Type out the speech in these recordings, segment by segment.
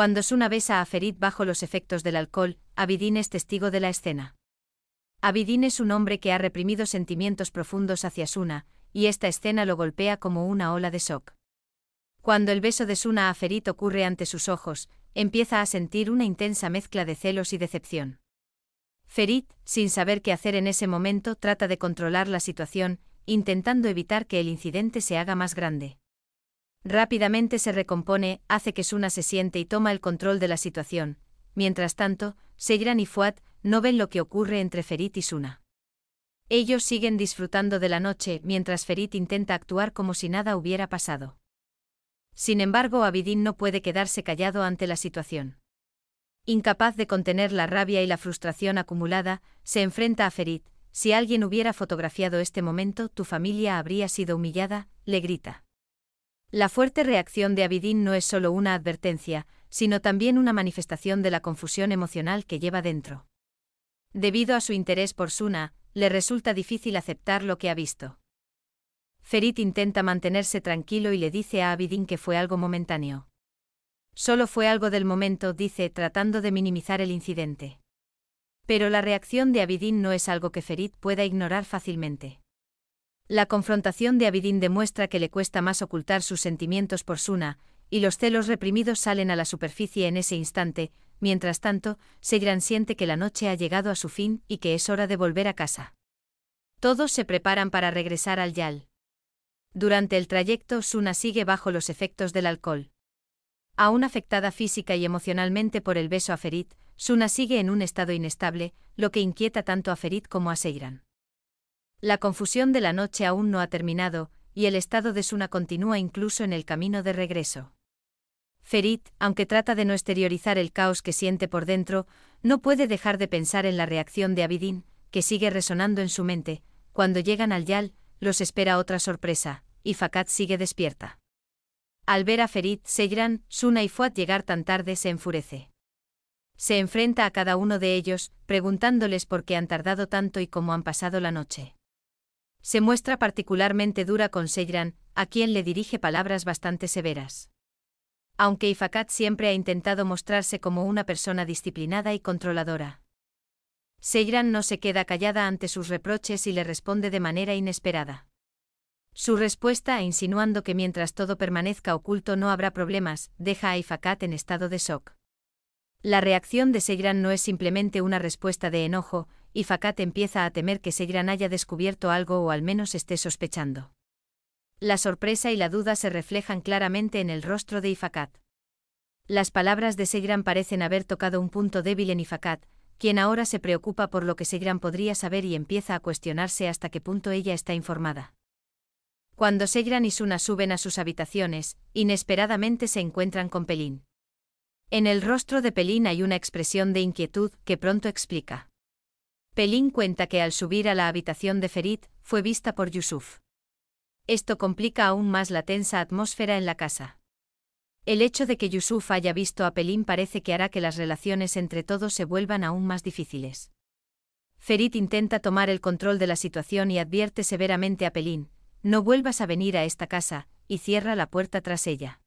Cuando Suna besa a Ferit bajo los efectos del alcohol, Abidin es testigo de la escena. Abidin es un hombre que ha reprimido sentimientos profundos hacia Suna, y esta escena lo golpea como una ola de shock. Cuando el beso de Suna a Ferit ocurre ante sus ojos, empieza a sentir una intensa mezcla de celos y decepción. Ferit, sin saber qué hacer en ese momento, trata de controlar la situación, intentando evitar que el incidente se haga más grande. Rápidamente se recompone, hace que Suna se siente y toma el control de la situación. Mientras tanto, Seyran y Fuat no ven lo que ocurre entre Ferit y Suna. Ellos siguen disfrutando de la noche mientras Ferit intenta actuar como si nada hubiera pasado. Sin embargo, Abidin no puede quedarse callado ante la situación. Incapaz de contener la rabia y la frustración acumulada, se enfrenta a Ferit. Si alguien hubiera fotografiado este momento, tu familia habría sido humillada, le grita. La fuerte reacción de Abidín no es solo una advertencia, sino también una manifestación de la confusión emocional que lleva dentro. Debido a su interés por Suna, le resulta difícil aceptar lo que ha visto. Ferit intenta mantenerse tranquilo y le dice a Abidin que fue algo momentáneo. Solo fue algo del momento, dice, tratando de minimizar el incidente. Pero la reacción de Abidin no es algo que Ferit pueda ignorar fácilmente. La confrontación de Abidin demuestra que le cuesta más ocultar sus sentimientos por Suna, y los celos reprimidos salen a la superficie en ese instante, mientras tanto, Seyran siente que la noche ha llegado a su fin y que es hora de volver a casa. Todos se preparan para regresar al Yal. Durante el trayecto, Suna sigue bajo los efectos del alcohol. Aún afectada física y emocionalmente por el beso a Ferit, Suna sigue en un estado inestable, lo que inquieta tanto a Ferit como a Seyran. La confusión de la noche aún no ha terminado, y el estado de Suna continúa incluso en el camino de regreso. Ferit, aunque trata de no exteriorizar el caos que siente por dentro, no puede dejar de pensar en la reacción de Abidin, que sigue resonando en su mente. Cuando llegan al Yal, los espera otra sorpresa, y Fakat sigue despierta. Al ver a Ferit, Seyran, Suna y Fuat llegar tan tarde se enfurece. Se enfrenta a cada uno de ellos, preguntándoles por qué han tardado tanto y cómo han pasado la noche. Se muestra particularmente dura con Seyran, a quien le dirige palabras bastante severas. Aunque Ifakat siempre ha intentado mostrarse como una persona disciplinada y controladora. Seyran no se queda callada ante sus reproches y le responde de manera inesperada. Su respuesta, insinuando que mientras todo permanezca oculto no habrá problemas, deja a Ifakat en estado de shock. La reacción de Seyran no es simplemente una respuesta de enojo, Ifakat empieza a temer que Segran haya descubierto algo o al menos esté sospechando. La sorpresa y la duda se reflejan claramente en el rostro de Ifakat. Las palabras de Segran parecen haber tocado un punto débil en Ifakat, quien ahora se preocupa por lo que Segran podría saber y empieza a cuestionarse hasta qué punto ella está informada. Cuando Segran y Suna suben a sus habitaciones, inesperadamente se encuentran con Pelín. En el rostro de Pelín hay una expresión de inquietud que pronto explica. Pelín cuenta que al subir a la habitación de Ferit, fue vista por Yusuf. Esto complica aún más la tensa atmósfera en la casa. El hecho de que Yusuf haya visto a Pelín parece que hará que las relaciones entre todos se vuelvan aún más difíciles. Ferit intenta tomar el control de la situación y advierte severamente a Pelín, no vuelvas a venir a esta casa, y cierra la puerta tras ella.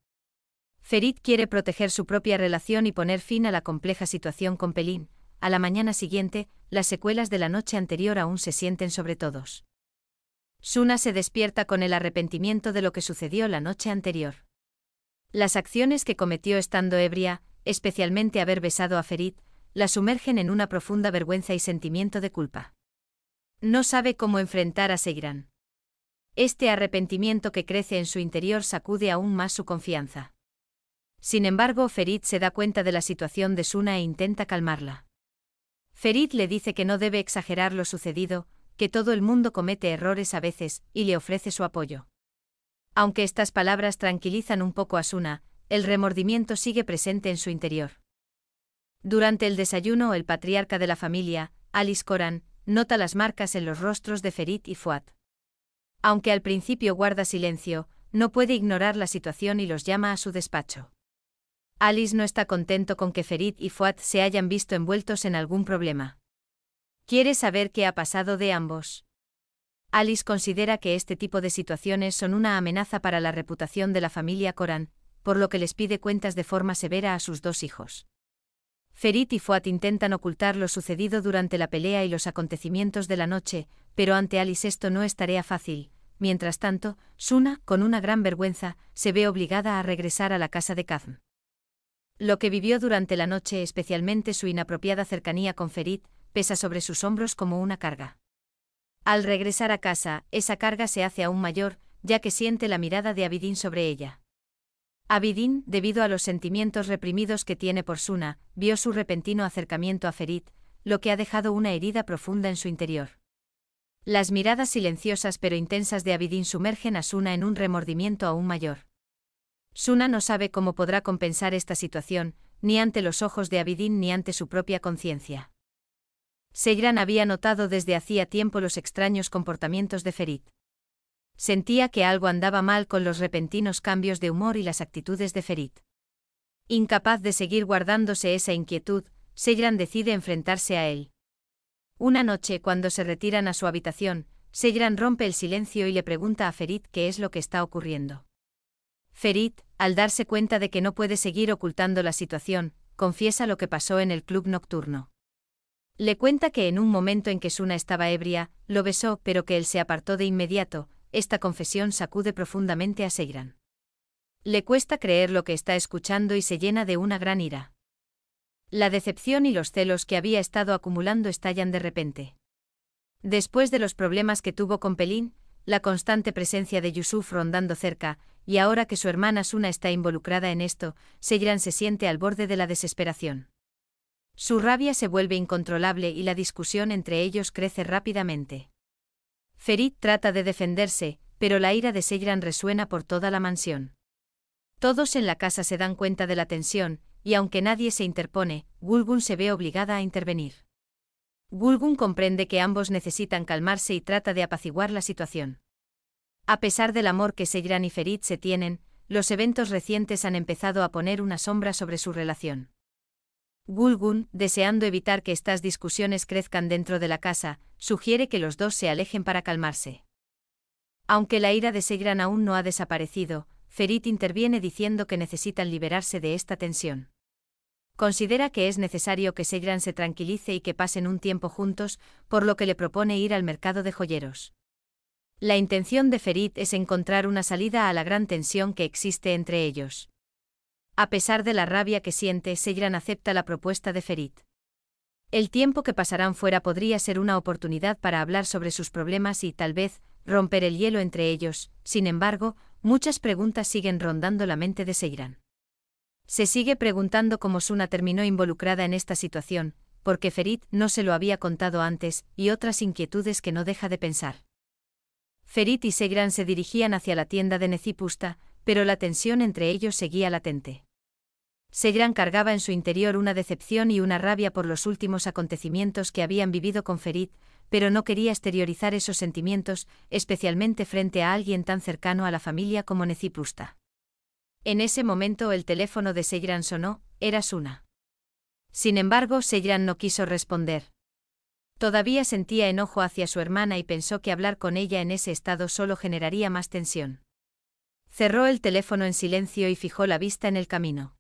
Ferit quiere proteger su propia relación y poner fin a la compleja situación con Pelín, a la mañana siguiente, las secuelas de la noche anterior aún se sienten sobre todos. Suna se despierta con el arrepentimiento de lo que sucedió la noche anterior. Las acciones que cometió estando ebria, especialmente haber besado a Ferit, la sumergen en una profunda vergüenza y sentimiento de culpa. No sabe cómo enfrentar a Seirán. Este arrepentimiento que crece en su interior sacude aún más su confianza. Sin embargo, Ferit se da cuenta de la situación de Suna e intenta calmarla. Ferit le dice que no debe exagerar lo sucedido, que todo el mundo comete errores a veces, y le ofrece su apoyo. Aunque estas palabras tranquilizan un poco a Suna, el remordimiento sigue presente en su interior. Durante el desayuno, el patriarca de la familia, Alice Coran, nota las marcas en los rostros de Ferit y Fuat. Aunque al principio guarda silencio, no puede ignorar la situación y los llama a su despacho. Alice no está contento con que Ferit y Fuat se hayan visto envueltos en algún problema. Quiere saber qué ha pasado de ambos. Alice considera que este tipo de situaciones son una amenaza para la reputación de la familia Corán, por lo que les pide cuentas de forma severa a sus dos hijos. Ferit y Fuat intentan ocultar lo sucedido durante la pelea y los acontecimientos de la noche, pero ante Alice esto no es tarea fácil. Mientras tanto, Suna, con una gran vergüenza, se ve obligada a regresar a la casa de Kazm. Lo que vivió durante la noche, especialmente su inapropiada cercanía con Ferit, pesa sobre sus hombros como una carga. Al regresar a casa, esa carga se hace aún mayor, ya que siente la mirada de Abidín sobre ella. Abidín, debido a los sentimientos reprimidos que tiene por Suna, vio su repentino acercamiento a Ferit, lo que ha dejado una herida profunda en su interior. Las miradas silenciosas pero intensas de Abidín sumergen a Suna en un remordimiento aún mayor. Suna no sabe cómo podrá compensar esta situación, ni ante los ojos de Abidín ni ante su propia conciencia. Seyran había notado desde hacía tiempo los extraños comportamientos de Ferit. Sentía que algo andaba mal con los repentinos cambios de humor y las actitudes de Ferit. Incapaz de seguir guardándose esa inquietud, Seyran decide enfrentarse a él. Una noche, cuando se retiran a su habitación, Seyran rompe el silencio y le pregunta a Ferit qué es lo que está ocurriendo. Ferit, al darse cuenta de que no puede seguir ocultando la situación, confiesa lo que pasó en el club nocturno. Le cuenta que en un momento en que Suna estaba ebria, lo besó, pero que él se apartó de inmediato, esta confesión sacude profundamente a Seiran. Le cuesta creer lo que está escuchando y se llena de una gran ira. La decepción y los celos que había estado acumulando estallan de repente. Después de los problemas que tuvo con Pelín, la constante presencia de Yusuf rondando cerca, y ahora que su hermana Suna está involucrada en esto, Seiran se siente al borde de la desesperación. Su rabia se vuelve incontrolable y la discusión entre ellos crece rápidamente. Ferit trata de defenderse, pero la ira de Seiran resuena por toda la mansión. Todos en la casa se dan cuenta de la tensión, y aunque nadie se interpone, Gulgun se ve obligada a intervenir. Gulgun comprende que ambos necesitan calmarse y trata de apaciguar la situación. A pesar del amor que Segran y Ferit se tienen, los eventos recientes han empezado a poner una sombra sobre su relación. Gulgun, deseando evitar que estas discusiones crezcan dentro de la casa, sugiere que los dos se alejen para calmarse. Aunque la ira de Segran aún no ha desaparecido, Ferit interviene diciendo que necesitan liberarse de esta tensión. Considera que es necesario que Segran se tranquilice y que pasen un tiempo juntos, por lo que le propone ir al mercado de joyeros. La intención de Ferit es encontrar una salida a la gran tensión que existe entre ellos. A pesar de la rabia que siente, Seyran acepta la propuesta de Ferit. El tiempo que pasarán fuera podría ser una oportunidad para hablar sobre sus problemas y, tal vez, romper el hielo entre ellos. Sin embargo, muchas preguntas siguen rondando la mente de Seyran. Se sigue preguntando cómo Suna terminó involucrada en esta situación, porque Ferit no se lo había contado antes, y otras inquietudes que no deja de pensar. Ferit y Segran se dirigían hacia la tienda de Necipusta, pero la tensión entre ellos seguía latente. Segran cargaba en su interior una decepción y una rabia por los últimos acontecimientos que habían vivido con Ferit, pero no quería exteriorizar esos sentimientos, especialmente frente a alguien tan cercano a la familia como Necipusta. En ese momento el teléfono de Segran sonó, era Suna. Sin embargo, Segran no quiso responder. Todavía sentía enojo hacia su hermana y pensó que hablar con ella en ese estado solo generaría más tensión. Cerró el teléfono en silencio y fijó la vista en el camino.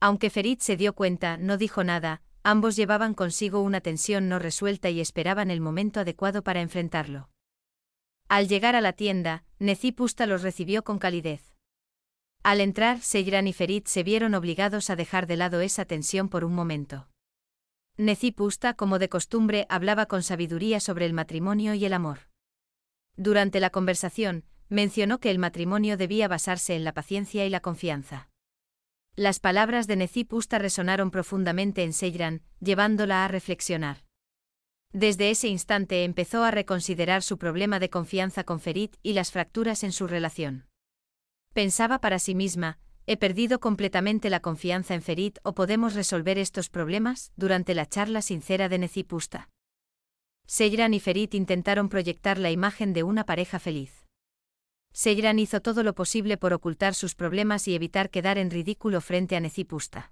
Aunque Ferit se dio cuenta, no dijo nada, ambos llevaban consigo una tensión no resuelta y esperaban el momento adecuado para enfrentarlo. Al llegar a la tienda, Necipusta los recibió con calidez. Al entrar, Seyran y Ferit se vieron obligados a dejar de lado esa tensión por un momento. Necipusta, como de costumbre, hablaba con sabiduría sobre el matrimonio y el amor. Durante la conversación, mencionó que el matrimonio debía basarse en la paciencia y la confianza. Las palabras de Necipusta resonaron profundamente en Seyran, llevándola a reflexionar. Desde ese instante empezó a reconsiderar su problema de confianza con Ferit y las fracturas en su relación. Pensaba para sí misma, ¿He perdido completamente la confianza en Ferit o podemos resolver estos problemas? Durante la charla sincera de Necipusta. Seyran y Ferit intentaron proyectar la imagen de una pareja feliz. Seyran hizo todo lo posible por ocultar sus problemas y evitar quedar en ridículo frente a Necipusta.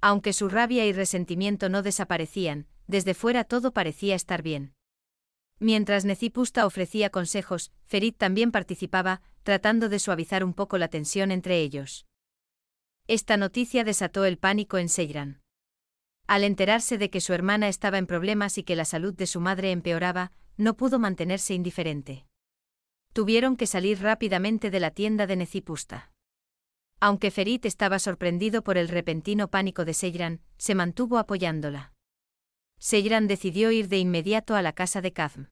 Aunque su rabia y resentimiento no desaparecían, desde fuera todo parecía estar bien. Mientras Necipusta ofrecía consejos, Ferit también participaba, tratando de suavizar un poco la tensión entre ellos. Esta noticia desató el pánico en Seyran. Al enterarse de que su hermana estaba en problemas y que la salud de su madre empeoraba, no pudo mantenerse indiferente. Tuvieron que salir rápidamente de la tienda de Necipusta. Aunque Ferit estaba sorprendido por el repentino pánico de Seyran, se mantuvo apoyándola. Seyran decidió ir de inmediato a la casa de Kazm.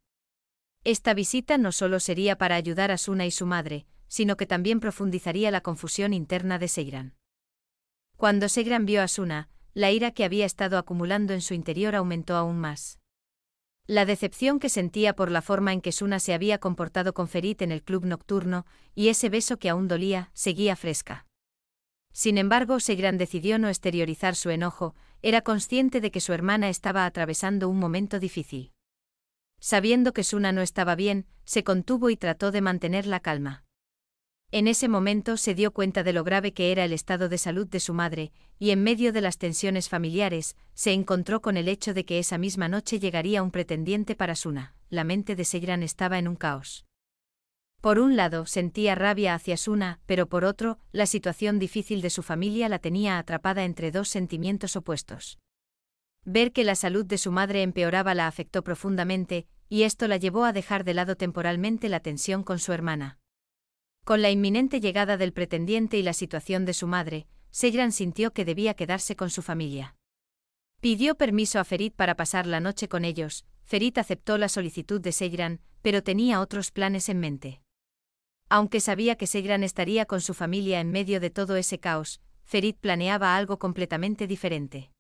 Esta visita no solo sería para ayudar a Suna y su madre, sino que también profundizaría la confusión interna de Seiran. Cuando Segran vio a Suna, la ira que había estado acumulando en su interior aumentó aún más. La decepción que sentía por la forma en que Suna se había comportado con Ferit en el club nocturno, y ese beso que aún dolía, seguía fresca. Sin embargo, Segran decidió no exteriorizar su enojo, era consciente de que su hermana estaba atravesando un momento difícil. Sabiendo que Suna no estaba bien, se contuvo y trató de mantener la calma. En ese momento se dio cuenta de lo grave que era el estado de salud de su madre, y en medio de las tensiones familiares, se encontró con el hecho de que esa misma noche llegaría un pretendiente para Suna. La mente de Seyran estaba en un caos. Por un lado, sentía rabia hacia Suna, pero por otro, la situación difícil de su familia la tenía atrapada entre dos sentimientos opuestos. Ver que la salud de su madre empeoraba la afectó profundamente, y esto la llevó a dejar de lado temporalmente la tensión con su hermana. Con la inminente llegada del pretendiente y la situación de su madre, Seyran sintió que debía quedarse con su familia. Pidió permiso a Ferit para pasar la noche con ellos, Ferit aceptó la solicitud de Seyran, pero tenía otros planes en mente. Aunque sabía que Seyran estaría con su familia en medio de todo ese caos, Ferit planeaba algo completamente diferente.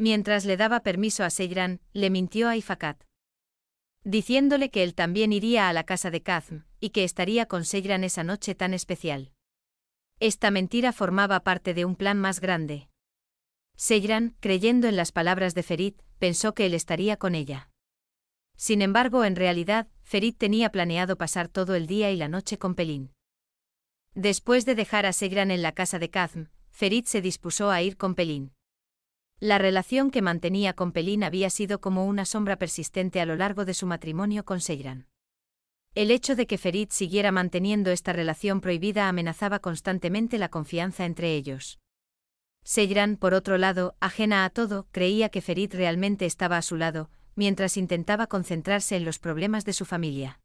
Mientras le daba permiso a Seyran, le mintió a Ifakat. Diciéndole que él también iría a la casa de Kazm, y que estaría con Seyran esa noche tan especial. Esta mentira formaba parte de un plan más grande. Seyran, creyendo en las palabras de Ferit, pensó que él estaría con ella. Sin embargo, en realidad, Ferit tenía planeado pasar todo el día y la noche con Pelín. Después de dejar a Seyran en la casa de Kazm, Ferit se dispuso a ir con Pelín. La relación que mantenía con Pelín había sido como una sombra persistente a lo largo de su matrimonio con Seyran. El hecho de que Ferit siguiera manteniendo esta relación prohibida amenazaba constantemente la confianza entre ellos. Seyran, por otro lado, ajena a todo, creía que Ferit realmente estaba a su lado, mientras intentaba concentrarse en los problemas de su familia.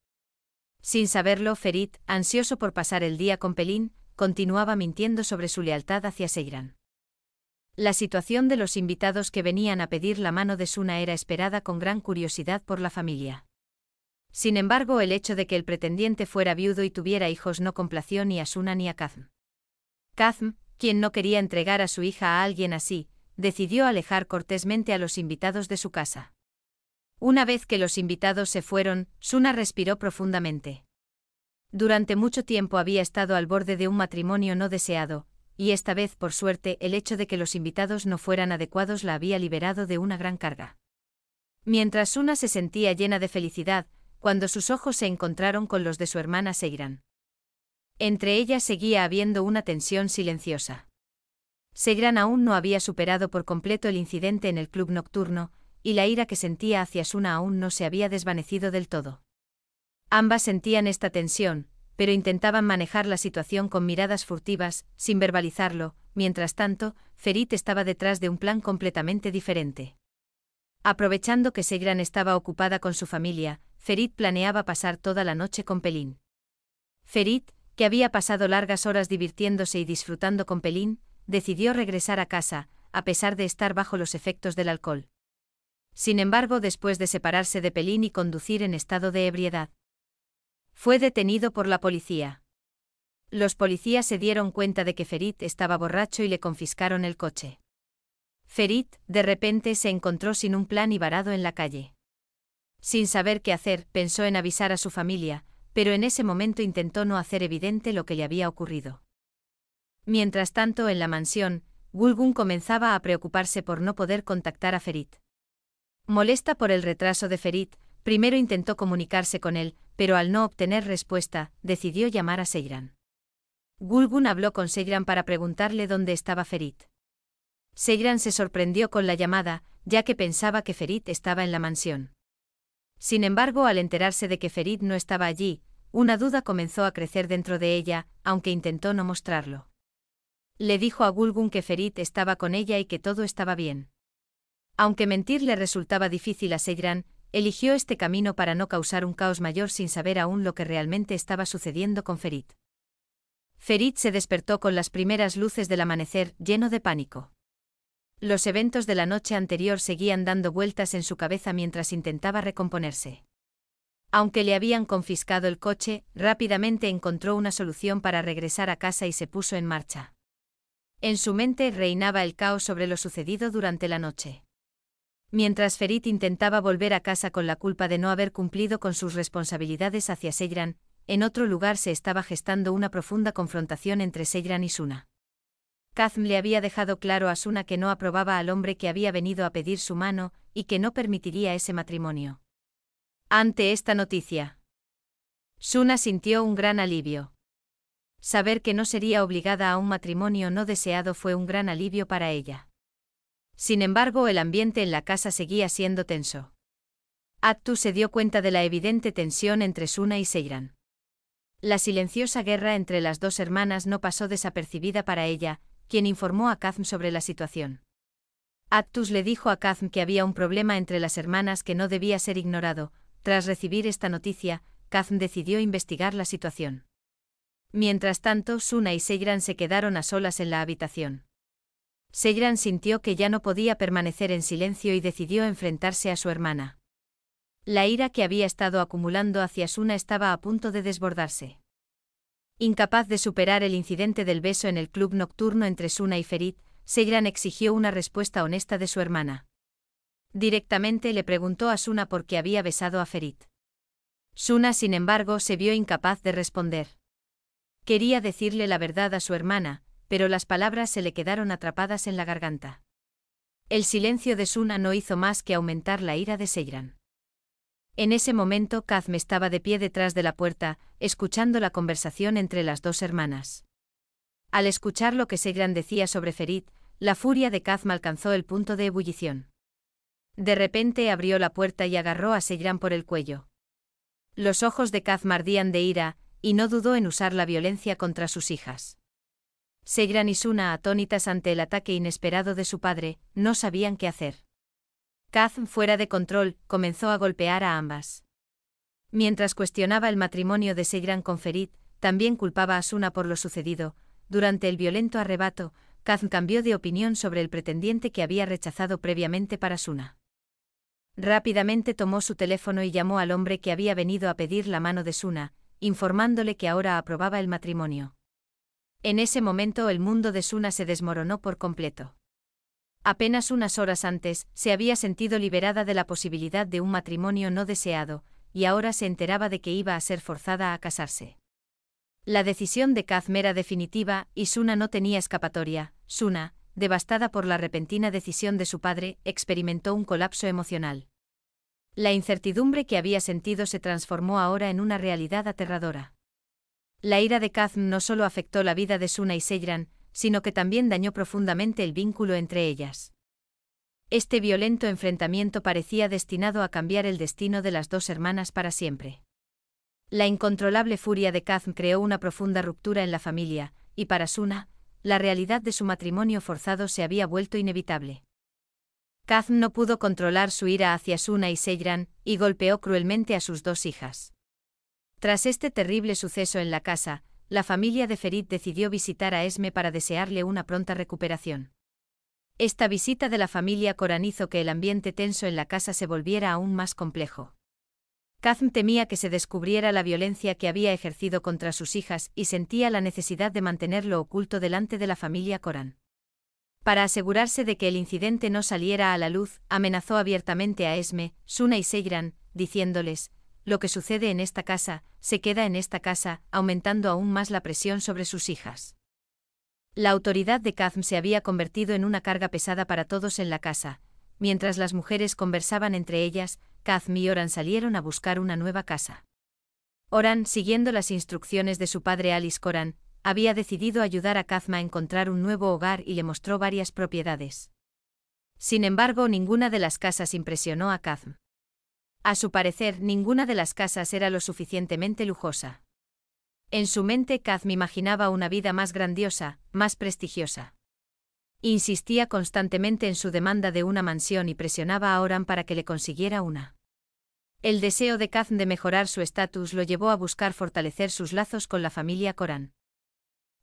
Sin saberlo, Ferit, ansioso por pasar el día con Pelín, continuaba mintiendo sobre su lealtad hacia Seyran. La situación de los invitados que venían a pedir la mano de Suna era esperada con gran curiosidad por la familia. Sin embargo, el hecho de que el pretendiente fuera viudo y tuviera hijos no complació ni a Suna ni a Kazm. Kazm, quien no quería entregar a su hija a alguien así, decidió alejar cortésmente a los invitados de su casa. Una vez que los invitados se fueron, Suna respiró profundamente. Durante mucho tiempo había estado al borde de un matrimonio no deseado, y esta vez por suerte el hecho de que los invitados no fueran adecuados la había liberado de una gran carga. Mientras una se sentía llena de felicidad, cuando sus ojos se encontraron con los de su hermana Seirán. Entre ellas seguía habiendo una tensión silenciosa. Seirán aún no había superado por completo el incidente en el club nocturno, y la ira que sentía hacia Suna aún no se había desvanecido del todo. Ambas sentían esta tensión, pero intentaban manejar la situación con miradas furtivas, sin verbalizarlo, mientras tanto, Ferit estaba detrás de un plan completamente diferente. Aprovechando que Segran estaba ocupada con su familia, Ferit planeaba pasar toda la noche con Pelín. Ferit, que había pasado largas horas divirtiéndose y disfrutando con Pelín, decidió regresar a casa, a pesar de estar bajo los efectos del alcohol. Sin embargo, después de separarse de Pelín y conducir en estado de ebriedad, fue detenido por la policía. Los policías se dieron cuenta de que Ferit estaba borracho y le confiscaron el coche. Ferit, de repente, se encontró sin un plan y varado en la calle. Sin saber qué hacer, pensó en avisar a su familia, pero en ese momento intentó no hacer evidente lo que le había ocurrido. Mientras tanto, en la mansión, Gulgun comenzaba a preocuparse por no poder contactar a Ferit. Molesta por el retraso de Ferit, Primero intentó comunicarse con él, pero al no obtener respuesta, decidió llamar a Seyran. Gulgun habló con Seyran para preguntarle dónde estaba Ferit. Seyran se sorprendió con la llamada, ya que pensaba que Ferit estaba en la mansión. Sin embargo, al enterarse de que Ferit no estaba allí, una duda comenzó a crecer dentro de ella, aunque intentó no mostrarlo. Le dijo a Gulgun que Ferit estaba con ella y que todo estaba bien. Aunque mentir le resultaba difícil a Seyran eligió este camino para no causar un caos mayor sin saber aún lo que realmente estaba sucediendo con Ferit. Ferit se despertó con las primeras luces del amanecer, lleno de pánico. Los eventos de la noche anterior seguían dando vueltas en su cabeza mientras intentaba recomponerse. Aunque le habían confiscado el coche, rápidamente encontró una solución para regresar a casa y se puso en marcha. En su mente reinaba el caos sobre lo sucedido durante la noche mientras Ferit intentaba volver a casa con la culpa de no haber cumplido con sus responsabilidades hacia Seyran, en otro lugar se estaba gestando una profunda confrontación entre Seyran y Suna. Kazm le había dejado claro a Suna que no aprobaba al hombre que había venido a pedir su mano, y que no permitiría ese matrimonio. Ante esta noticia, Suna sintió un gran alivio. Saber que no sería obligada a un matrimonio no deseado fue un gran alivio para ella. Sin embargo, el ambiente en la casa seguía siendo tenso. Actus se dio cuenta de la evidente tensión entre Suna y Seiran. La silenciosa guerra entre las dos hermanas no pasó desapercibida para ella, quien informó a Kazm sobre la situación. Attus le dijo a Kazm que había un problema entre las hermanas que no debía ser ignorado. Tras recibir esta noticia, Kazm decidió investigar la situación. Mientras tanto, Suna y Seiran se quedaron a solas en la habitación. Seyran sintió que ya no podía permanecer en silencio y decidió enfrentarse a su hermana. La ira que había estado acumulando hacia Suna estaba a punto de desbordarse. Incapaz de superar el incidente del beso en el club nocturno entre Suna y Ferit, Seyran exigió una respuesta honesta de su hermana. Directamente le preguntó a Suna por qué había besado a Ferit. Suna, sin embargo, se vio incapaz de responder. Quería decirle la verdad a su hermana, pero las palabras se le quedaron atrapadas en la garganta. El silencio de Suna no hizo más que aumentar la ira de Seyran. En ese momento Kazm estaba de pie detrás de la puerta, escuchando la conversación entre las dos hermanas. Al escuchar lo que Seyran decía sobre Ferit, la furia de Kazm alcanzó el punto de ebullición. De repente abrió la puerta y agarró a Seyran por el cuello. Los ojos de Kazm ardían de ira, y no dudó en usar la violencia contra sus hijas. Seigran y Suna, atónitas ante el ataque inesperado de su padre, no sabían qué hacer. Kazm, fuera de control, comenzó a golpear a ambas. Mientras cuestionaba el matrimonio de Seigran con Ferit, también culpaba a Suna por lo sucedido. Durante el violento arrebato, Kazm cambió de opinión sobre el pretendiente que había rechazado previamente para Suna. Rápidamente tomó su teléfono y llamó al hombre que había venido a pedir la mano de Suna, informándole que ahora aprobaba el matrimonio. En ese momento el mundo de Suna se desmoronó por completo. Apenas unas horas antes, se había sentido liberada de la posibilidad de un matrimonio no deseado, y ahora se enteraba de que iba a ser forzada a casarse. La decisión de Kazm era definitiva, y Suna no tenía escapatoria. Suna, devastada por la repentina decisión de su padre, experimentó un colapso emocional. La incertidumbre que había sentido se transformó ahora en una realidad aterradora. La ira de Kazm no solo afectó la vida de Suna y Seyran, sino que también dañó profundamente el vínculo entre ellas. Este violento enfrentamiento parecía destinado a cambiar el destino de las dos hermanas para siempre. La incontrolable furia de Kazm creó una profunda ruptura en la familia, y para Suna, la realidad de su matrimonio forzado se había vuelto inevitable. Kazm no pudo controlar su ira hacia Suna y Seyran, y golpeó cruelmente a sus dos hijas. Tras este terrible suceso en la casa, la familia de Ferit decidió visitar a Esme para desearle una pronta recuperación. Esta visita de la familia Corán hizo que el ambiente tenso en la casa se volviera aún más complejo. Kazm temía que se descubriera la violencia que había ejercido contra sus hijas y sentía la necesidad de mantenerlo oculto delante de la familia Corán. Para asegurarse de que el incidente no saliera a la luz, amenazó abiertamente a Esme, Suna y Seiran, diciéndoles, lo que sucede en esta casa, se queda en esta casa, aumentando aún más la presión sobre sus hijas. La autoridad de Kazm se había convertido en una carga pesada para todos en la casa. Mientras las mujeres conversaban entre ellas, Kazm y Oran salieron a buscar una nueva casa. Oran, siguiendo las instrucciones de su padre Alice Coran, había decidido ayudar a Kazma a encontrar un nuevo hogar y le mostró varias propiedades. Sin embargo, ninguna de las casas impresionó a Kazm. A su parecer, ninguna de las casas era lo suficientemente lujosa. En su mente, Kaz me imaginaba una vida más grandiosa, más prestigiosa. Insistía constantemente en su demanda de una mansión y presionaba a Oran para que le consiguiera una. El deseo de Kaz de mejorar su estatus lo llevó a buscar fortalecer sus lazos con la familia Corán.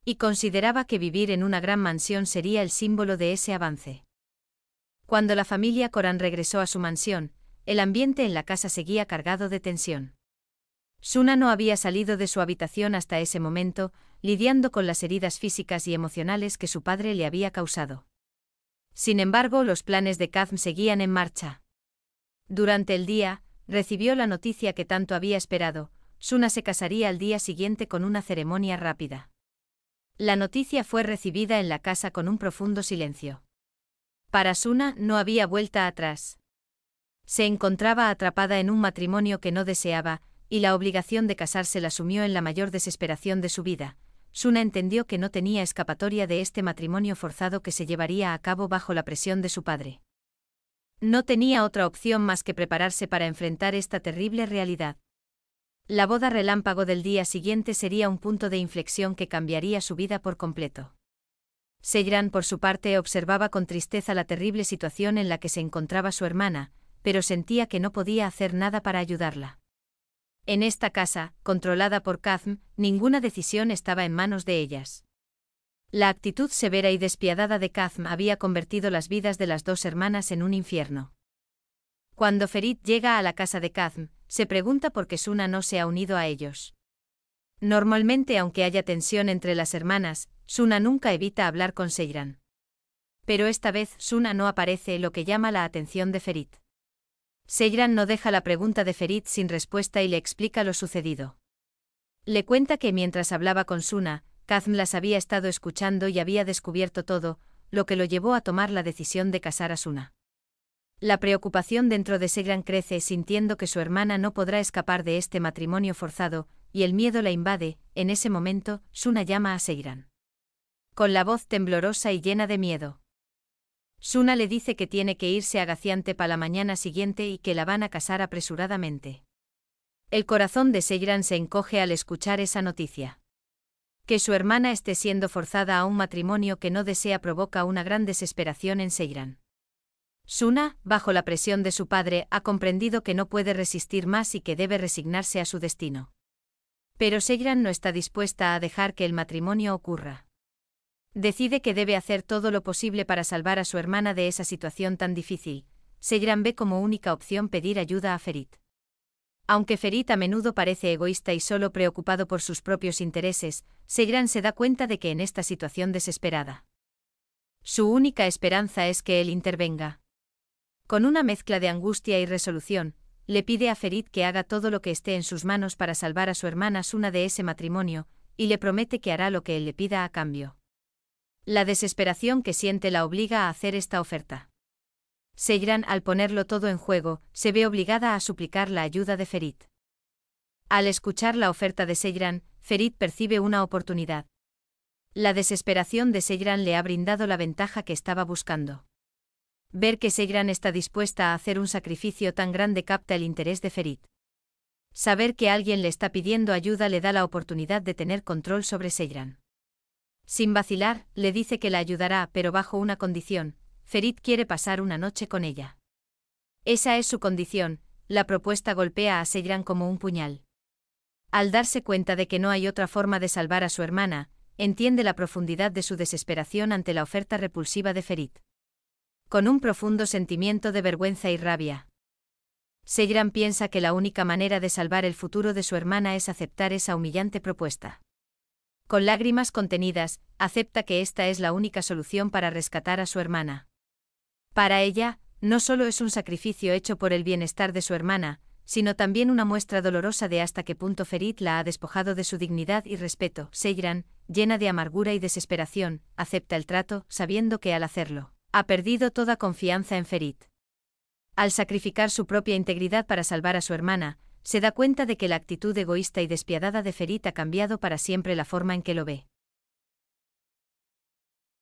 Y consideraba que vivir en una gran mansión sería el símbolo de ese avance. Cuando la familia Corán regresó a su mansión, el ambiente en la casa seguía cargado de tensión. Suna no había salido de su habitación hasta ese momento, lidiando con las heridas físicas y emocionales que su padre le había causado. Sin embargo, los planes de Kazm seguían en marcha. Durante el día, recibió la noticia que tanto había esperado, Suna se casaría al día siguiente con una ceremonia rápida. La noticia fue recibida en la casa con un profundo silencio. Para Suna no había vuelta atrás se encontraba atrapada en un matrimonio que no deseaba, y la obligación de casarse la asumió en la mayor desesperación de su vida. Suna entendió que no tenía escapatoria de este matrimonio forzado que se llevaría a cabo bajo la presión de su padre. No tenía otra opción más que prepararse para enfrentar esta terrible realidad. La boda relámpago del día siguiente sería un punto de inflexión que cambiaría su vida por completo. Seyran, por su parte, observaba con tristeza la terrible situación en la que se encontraba su hermana, pero sentía que no podía hacer nada para ayudarla. En esta casa, controlada por Kazm, ninguna decisión estaba en manos de ellas. La actitud severa y despiadada de Kazm había convertido las vidas de las dos hermanas en un infierno. Cuando Ferit llega a la casa de Kazm, se pregunta por qué Suna no se ha unido a ellos. Normalmente, aunque haya tensión entre las hermanas, Suna nunca evita hablar con Seyran. Pero esta vez Suna no aparece, lo que llama la atención de Ferit. Seyran no deja la pregunta de Ferit sin respuesta y le explica lo sucedido. Le cuenta que mientras hablaba con Suna, Kazm las había estado escuchando y había descubierto todo, lo que lo llevó a tomar la decisión de casar a Suna. La preocupación dentro de Segran crece sintiendo que su hermana no podrá escapar de este matrimonio forzado, y el miedo la invade, en ese momento, Suna llama a Segran. Con la voz temblorosa y llena de miedo. Suna le dice que tiene que irse a Gaciante para la mañana siguiente y que la van a casar apresuradamente. El corazón de Seiran se encoge al escuchar esa noticia. Que su hermana esté siendo forzada a un matrimonio que no desea provoca una gran desesperación en Seiran. Suna, bajo la presión de su padre, ha comprendido que no puede resistir más y que debe resignarse a su destino. Pero Seiran no está dispuesta a dejar que el matrimonio ocurra. Decide que debe hacer todo lo posible para salvar a su hermana de esa situación tan difícil. Seyran ve como única opción pedir ayuda a Ferit. Aunque Ferit a menudo parece egoísta y solo preocupado por sus propios intereses, Seyran se da cuenta de que en esta situación desesperada. Su única esperanza es que él intervenga. Con una mezcla de angustia y resolución, le pide a Ferit que haga todo lo que esté en sus manos para salvar a su hermana Suna de ese matrimonio, y le promete que hará lo que él le pida a cambio. La desesperación que siente la obliga a hacer esta oferta. Seyran, al ponerlo todo en juego, se ve obligada a suplicar la ayuda de Ferit. Al escuchar la oferta de Seyran, Ferit percibe una oportunidad. La desesperación de Seyran le ha brindado la ventaja que estaba buscando. Ver que Seyran está dispuesta a hacer un sacrificio tan grande capta el interés de Ferit. Saber que alguien le está pidiendo ayuda le da la oportunidad de tener control sobre Seyran. Sin vacilar, le dice que la ayudará, pero bajo una condición, Ferit quiere pasar una noche con ella. Esa es su condición, la propuesta golpea a Seyran como un puñal. Al darse cuenta de que no hay otra forma de salvar a su hermana, entiende la profundidad de su desesperación ante la oferta repulsiva de Ferit. Con un profundo sentimiento de vergüenza y rabia. Seyran piensa que la única manera de salvar el futuro de su hermana es aceptar esa humillante propuesta. Con lágrimas contenidas, acepta que esta es la única solución para rescatar a su hermana. Para ella, no solo es un sacrificio hecho por el bienestar de su hermana, sino también una muestra dolorosa de hasta qué punto Ferit la ha despojado de su dignidad y respeto. Seiran, llena de amargura y desesperación, acepta el trato, sabiendo que al hacerlo, ha perdido toda confianza en Ferit. Al sacrificar su propia integridad para salvar a su hermana, se da cuenta de que la actitud egoísta y despiadada de Ferit ha cambiado para siempre la forma en que lo ve.